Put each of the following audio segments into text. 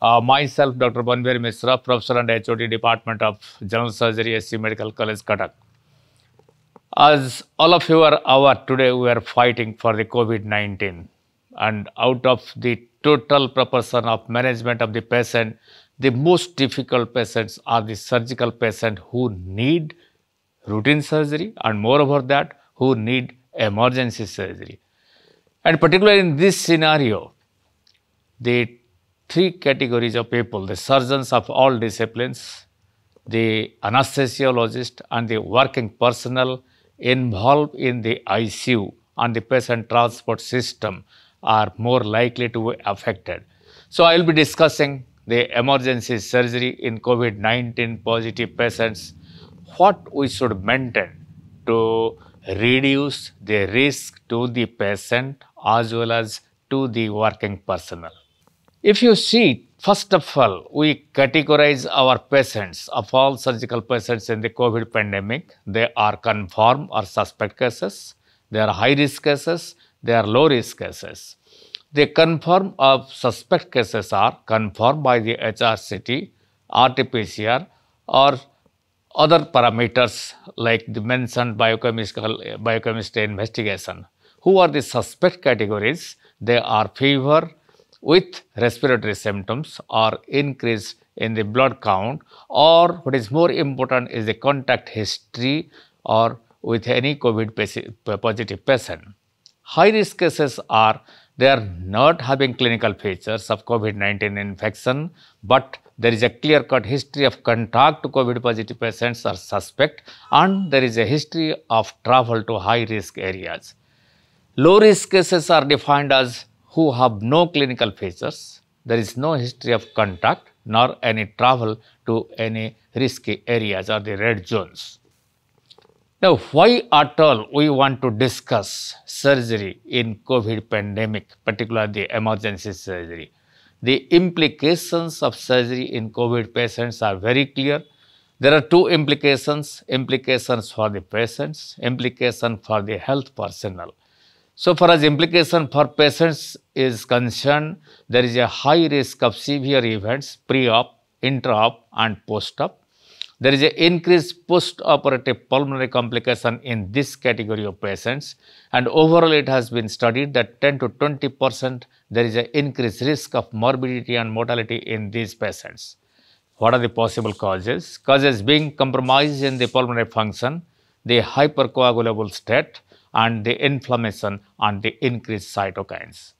Uh, myself, Dr. Banver Misra, Professor and HOD Department of General Surgery, SC Medical College, Katak. As all of you are aware, today we are fighting for the COVID-19. And out of the total proportion of management of the patient, the most difficult patients are the surgical patients who need routine surgery and moreover that, who need emergency surgery. And particularly in this scenario, the three categories of people, the surgeons of all disciplines, the anesthesiologist and the working personnel involved in the ICU and the patient transport system are more likely to be affected. So, I will be discussing the emergency surgery in COVID-19 positive patients, what we should maintain to reduce the risk to the patient as well as to the working personnel. If you see, first of all, we categorize our patients of all surgical patients in the COVID pandemic. They are confirmed or suspect cases, they are high risk cases, they are low risk cases. The confirm of suspect cases are confirmed by the HRCT, RT-PCR or other parameters like the mentioned biochemical biochemistry investigation. Who are the suspect categories? They are fever, with respiratory symptoms or increase in the blood count or what is more important is the contact history or with any COVID positive patient. High risk cases are they are not having clinical features of COVID-19 infection, but there is a clear-cut history of contact to COVID-positive patients or suspect, and there is a history of travel to high-risk areas. Low-risk cases are defined as who have no clinical features, there is no history of contact nor any travel to any risky areas or the red zones. Now, why at all we want to discuss surgery in COVID pandemic, particularly the emergency surgery? The implications of surgery in COVID patients are very clear. There are two implications, implications for the patients, implication for the health personnel. So far as implication for patients is concerned, there is a high risk of severe events pre-op, intra-op and post-op. There is an increased post-operative pulmonary complication in this category of patients and overall it has been studied that 10 to 20 percent there is an increased risk of morbidity and mortality in these patients. What are the possible causes? Causes being compromised in the pulmonary function, the hypercoagulable state, and the inflammation and the increased cytokines.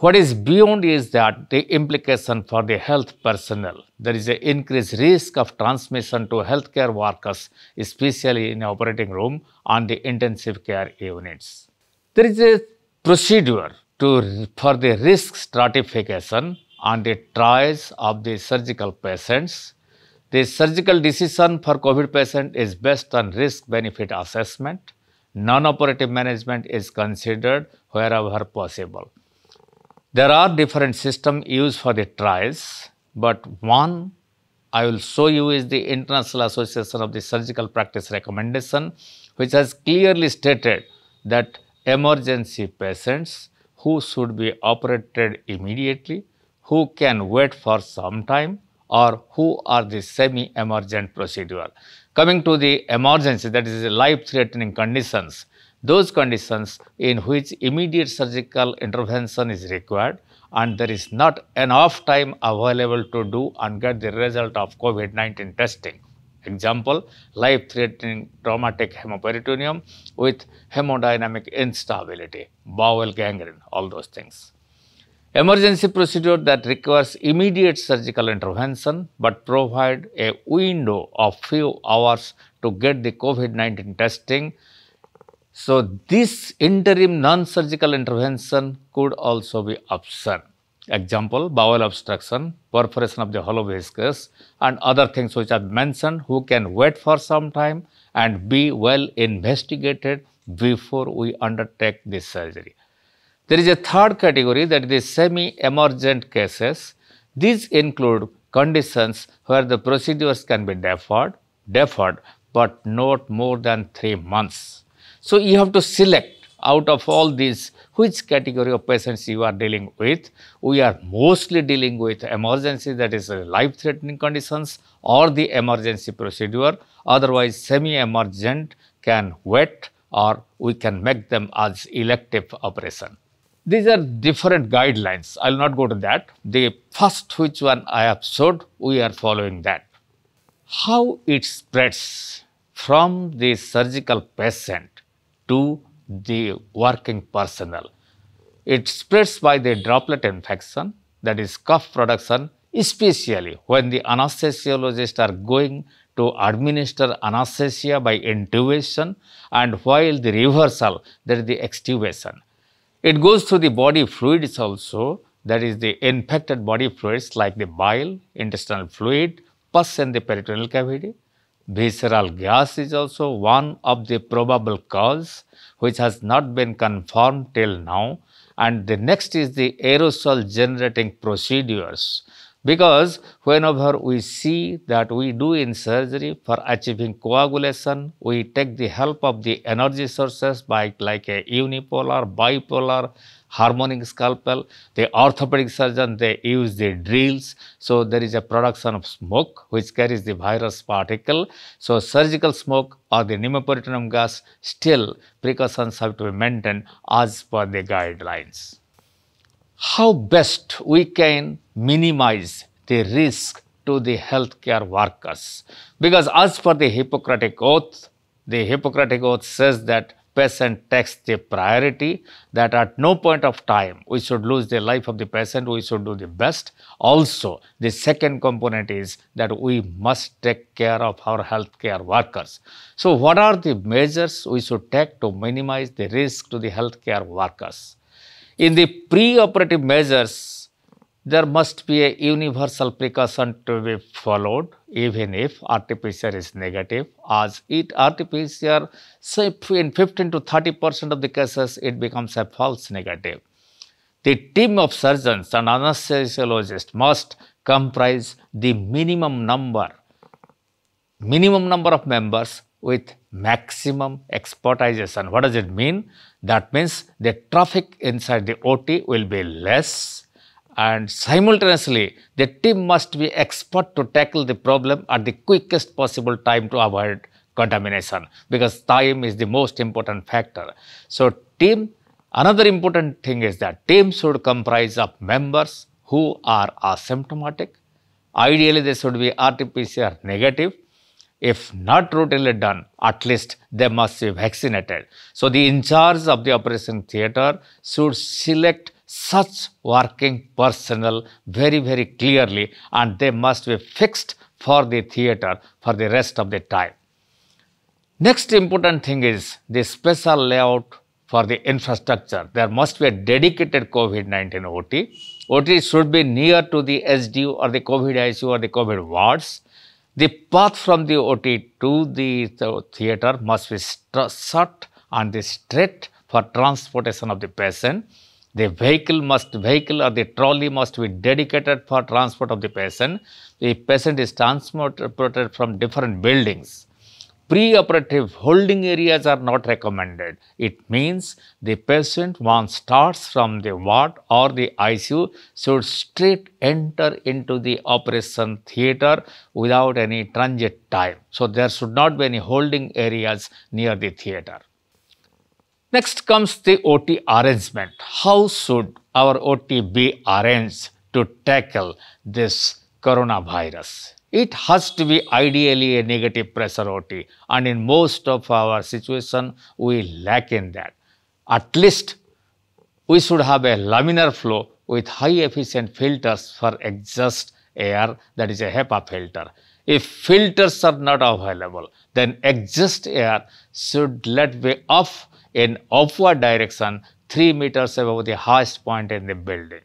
What is beyond is that the implication for the health personnel. There is an increased risk of transmission to healthcare workers, especially in operating room and the intensive care units. There is a procedure to, for the risk stratification and the triage of the surgical patients. The surgical decision for COVID patient is based on risk-benefit assessment non-operative management is considered wherever possible. There are different systems used for the trials, but one I will show you is the International Association of the Surgical Practice Recommendation, which has clearly stated that emergency patients who should be operated immediately, who can wait for some time, or who are the semi-emergent procedure. Coming to the emergency, that is life-threatening conditions, those conditions in which immediate surgical intervention is required and there is not enough time available to do and get the result of COVID-19 testing. Example, life-threatening traumatic hemoperitoneum with hemodynamic instability, bowel gangrene, all those things. Emergency procedure that requires immediate surgical intervention but provide a window of few hours to get the COVID-19 testing. So, this interim non-surgical intervention could also be option. Example, bowel obstruction, perforation of the hollow viscous and other things which I've mentioned who can wait for some time and be well investigated before we undertake this surgery. There is a third category that is semi-emergent cases. These include conditions where the procedures can be deferred, deferred but not more than 3 months. So you have to select out of all these which category of patients you are dealing with. We are mostly dealing with emergency that is life-threatening conditions or the emergency procedure otherwise semi-emergent can wait or we can make them as elective operation. These are different guidelines. I'll not go to that. The first which one I have showed, we are following that. How it spreads from the surgical patient to the working personnel. It spreads by the droplet infection, that is cough production, especially when the anesthesiologists are going to administer anesthesia by intubation and while the reversal, that is the extubation. It goes through the body fluids also, that is the infected body fluids like the bile, intestinal fluid, pus and the peritoneal cavity. Visceral gas is also one of the probable cause which has not been confirmed till now. And the next is the aerosol generating procedures because whenever we see that we do in surgery for achieving coagulation, we take the help of the energy sources by like a unipolar, bipolar, harmonic scalpel. The orthopedic surgeon, they use the drills. So there is a production of smoke which carries the virus particle. So surgical smoke or the pneumoperitoneum gas, still precautions have to be maintained as per the guidelines how best we can minimize the risk to the healthcare workers. Because as per the Hippocratic Oath, the Hippocratic Oath says that patient takes the priority, that at no point of time we should lose the life of the patient, we should do the best. Also, the second component is that we must take care of our healthcare workers. So, what are the measures we should take to minimize the risk to the healthcare workers? In the pre-operative measures, there must be a universal precaution to be followed even if RT-PCR is negative as it RT-PCR say in 15 to 30 percent of the cases it becomes a false negative. The team of surgeons and anesthesiologists must comprise the minimum number minimum number of members with maximum exportization, What does it mean? That means the traffic inside the OT will be less and simultaneously the team must be expert to tackle the problem at the quickest possible time to avoid contamination because time is the most important factor. So team, another important thing is that team should comprise of members who are asymptomatic. Ideally, they should be RT-PCR negative if not routinely done, at least they must be vaccinated. So the in charge of the operation theatre should select such working personnel very, very clearly and they must be fixed for the theatre for the rest of the time. Next important thing is the special layout for the infrastructure. There must be a dedicated COVID-19 OT. OT should be near to the SD or the COVID ICU or the COVID wards the path from the OT to the theatre must be short and straight for transportation of the patient. The vehicle must vehicle or the trolley must be dedicated for transport of the patient. The patient is transported from different buildings preoperative holding areas are not recommended. It means the patient once starts from the ward or the ICU should straight enter into the operation theater without any transit time. So there should not be any holding areas near the theater. Next comes the OT arrangement. How should our OT be arranged to tackle this coronavirus? it has to be ideally a negative pressure OT and in most of our situation we lack in that. At least we should have a laminar flow with high efficient filters for exhaust air that is a HEPA filter. If filters are not available then exhaust air should let be off in upward direction 3 meters above the highest point in the building.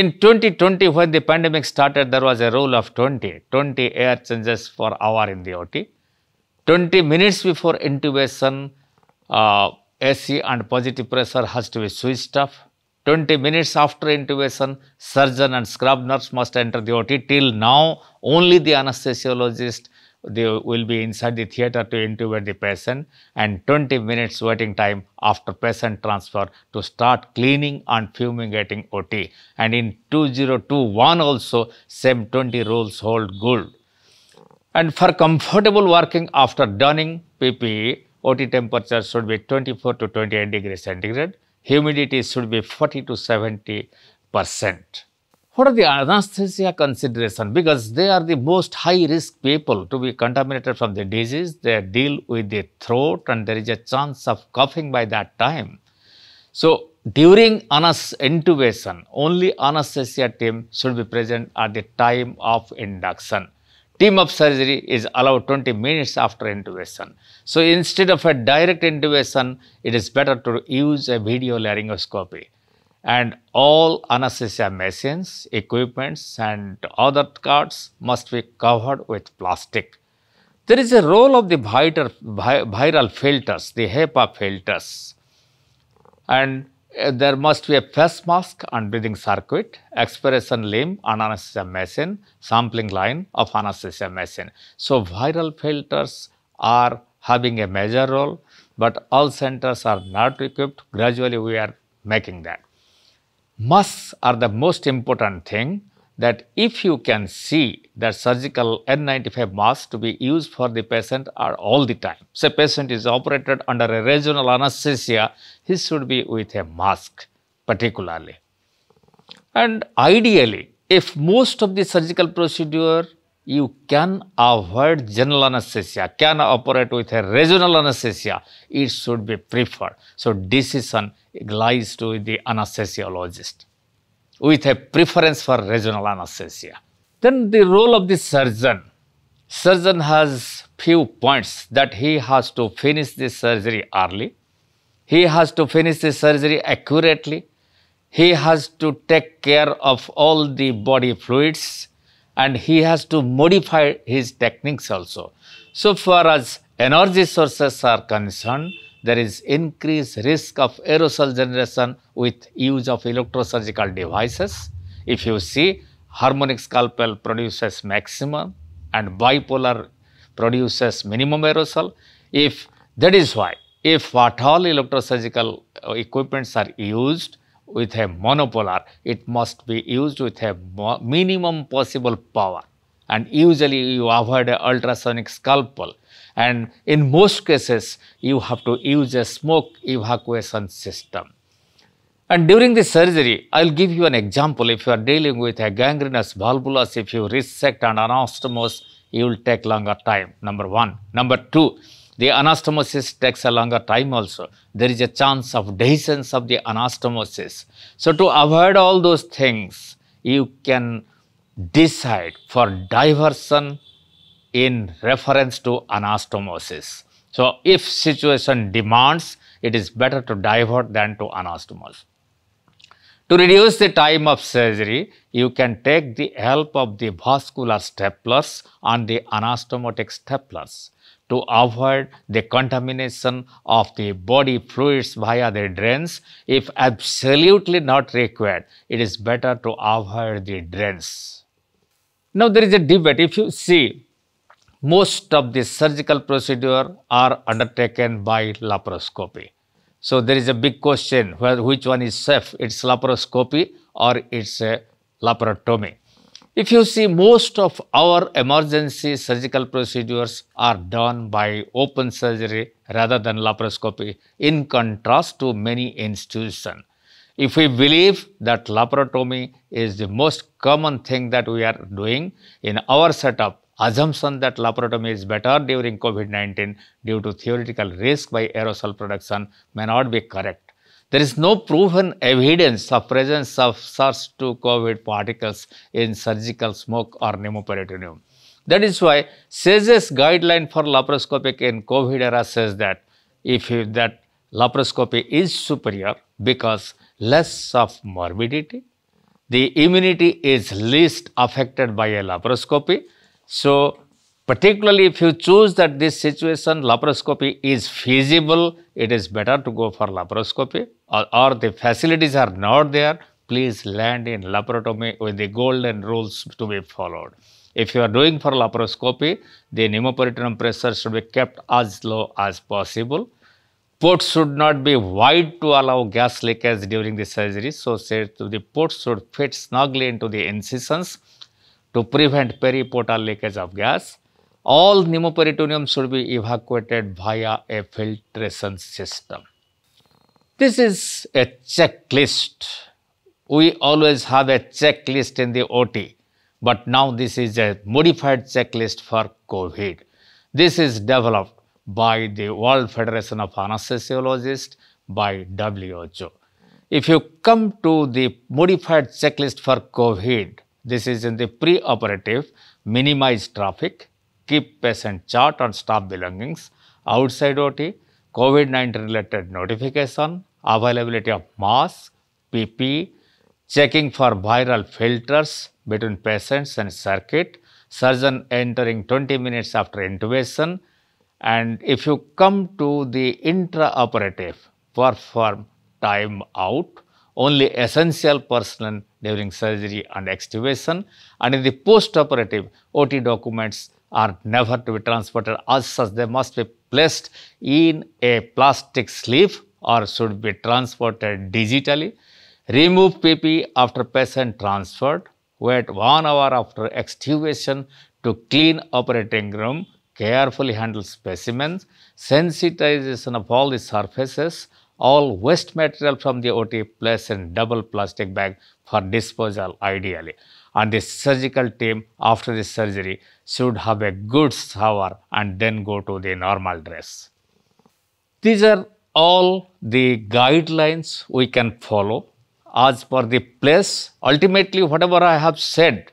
In 2020, when the pandemic started, there was a rule of 20, 20 air changes per hour in the OT. 20 minutes before intubation, uh, AC and positive pressure has to be switched off. 20 minutes after intubation, surgeon and scrub nurse must enter the OT. Till now, only the anesthesiologist they will be inside the theater to intubate the patient and 20 minutes waiting time after patient transfer to start cleaning and fumigating OT. And in 2021 also, same 20 rules hold good. And for comfortable working after donning PPE, OT temperature should be 24 to 28 degrees centigrade. Humidity should be 40 to 70 percent. What are the anesthesia consideration? Because they are the most high risk people to be contaminated from the disease. They deal with the throat and there is a chance of coughing by that time. So during anaesthesia intubation, only anesthesia team should be present at the time of induction. Team of surgery is allowed 20 minutes after intubation. So instead of a direct intubation, it is better to use a video laryngoscopy and all anesthesia machines, equipments and other carts must be covered with plastic. There is a role of the viral, viral filters, the HEPA filters and uh, there must be a face mask and breathing circuit, expiration limb and anesthesia machine, sampling line of anesthesia machine. So, viral filters are having a major role, but all centers are not equipped. Gradually, we are making that. Masks are the most important thing that if you can see that surgical N95 mask to be used for the patient are all the time. Say patient is operated under a regional anesthesia, he should be with a mask particularly. And ideally, if most of the surgical procedure you can avoid general anesthesia, can operate with a regional anesthesia, it should be preferred. So decision lies to the anesthesiologist with a preference for regional anesthesia. Then the role of the surgeon. Surgeon has few points that he has to finish the surgery early. He has to finish the surgery accurately. He has to take care of all the body fluids and he has to modify his techniques also. So far as energy sources are concerned, there is increased risk of aerosol generation with use of electrosurgical devices. If you see, harmonic scalpel produces maximum and bipolar produces minimum aerosol. If that is why, if at all electrosurgical uh, equipments are used, with a monopolar, it must be used with a minimum possible power and usually you avoid a ultrasonic scalpel and in most cases you have to use a smoke evacuation system. And during the surgery, I will give you an example. If you are dealing with a gangrenous valvulus, if you resect an anastomose, you will take longer time, number one. Number two, the anastomosis takes a longer time also. There is a chance of dehiscence of the anastomosis. So to avoid all those things, you can decide for diversion in reference to anastomosis. So if situation demands, it is better to divert than to anastomosis. To reduce the time of surgery, you can take the help of the vascular staplers and the anastomotic staplers to avoid the contamination of the body fluids via the drains. If absolutely not required, it is better to avoid the drains. Now there is a debate. If you see, most of the surgical procedure are undertaken by laparoscopy. So there is a big question where, which one is safe, it's laparoscopy or it's a laparotomy. If you see, most of our emergency surgical procedures are done by open surgery rather than laparoscopy, in contrast to many institutions. If we believe that laparotomy is the most common thing that we are doing in our setup, assumption that laparotomy is better during COVID-19 due to theoretical risk by aerosol production may not be correct. There is no proven evidence of presence of SARS-2-COVID particles in surgical smoke or pneumoperitoneum. That is why SAGE's guideline for laparoscopic in COVID era says that if that laparoscopy is superior because less of morbidity, the immunity is least affected by a laparoscopy. So, Particularly if you choose that this situation laparoscopy is feasible, it is better to go for laparoscopy or, or the facilities are not there, please land in laparotomy with the golden rules to be followed. If you are doing for laparoscopy, the pneumoperitoneum pressure should be kept as low as possible. Ports should not be wide to allow gas leakage during the surgery, so the ports should fit snugly into the incisions to prevent periportal leakage of gas all pneumoperitoneum should be evacuated via a filtration system. This is a checklist. We always have a checklist in the OT, but now this is a modified checklist for COVID. This is developed by the World Federation of Anesthesiologists by WHO. If you come to the modified checklist for COVID, this is in the preoperative, minimize traffic, keep patient chart and staff belongings, outside OT, COVID-19 related notification, availability of mask, PP, checking for viral filters between patients and circuit, surgeon entering 20 minutes after intubation, and if you come to the intraoperative, perform time out, only essential personnel during surgery and extubation, and in the postoperative, OT documents are never to be transported as such. They must be placed in a plastic sleeve or should be transported digitally. Remove PP after patient transferred. Wait one hour after extubation to clean operating room. Carefully handle specimens. Sensitization of all the surfaces. All waste material from the OT placed in double plastic bag for disposal ideally and the surgical team after the surgery should have a good shower and then go to the normal dress. These are all the guidelines we can follow as per the place. Ultimately, whatever I have said,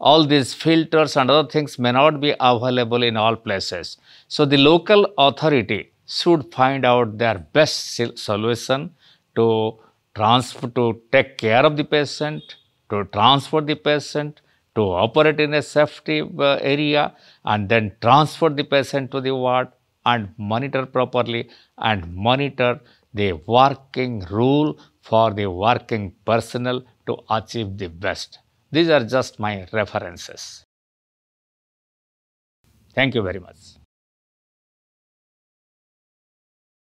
all these filters and other things may not be available in all places. So, the local authority should find out their best solution to transfer to take care of the patient to transfer the patient, to operate in a safety uh, area and then transfer the patient to the ward and monitor properly and monitor the working rule for the working personnel to achieve the best. These are just my references. Thank you very much.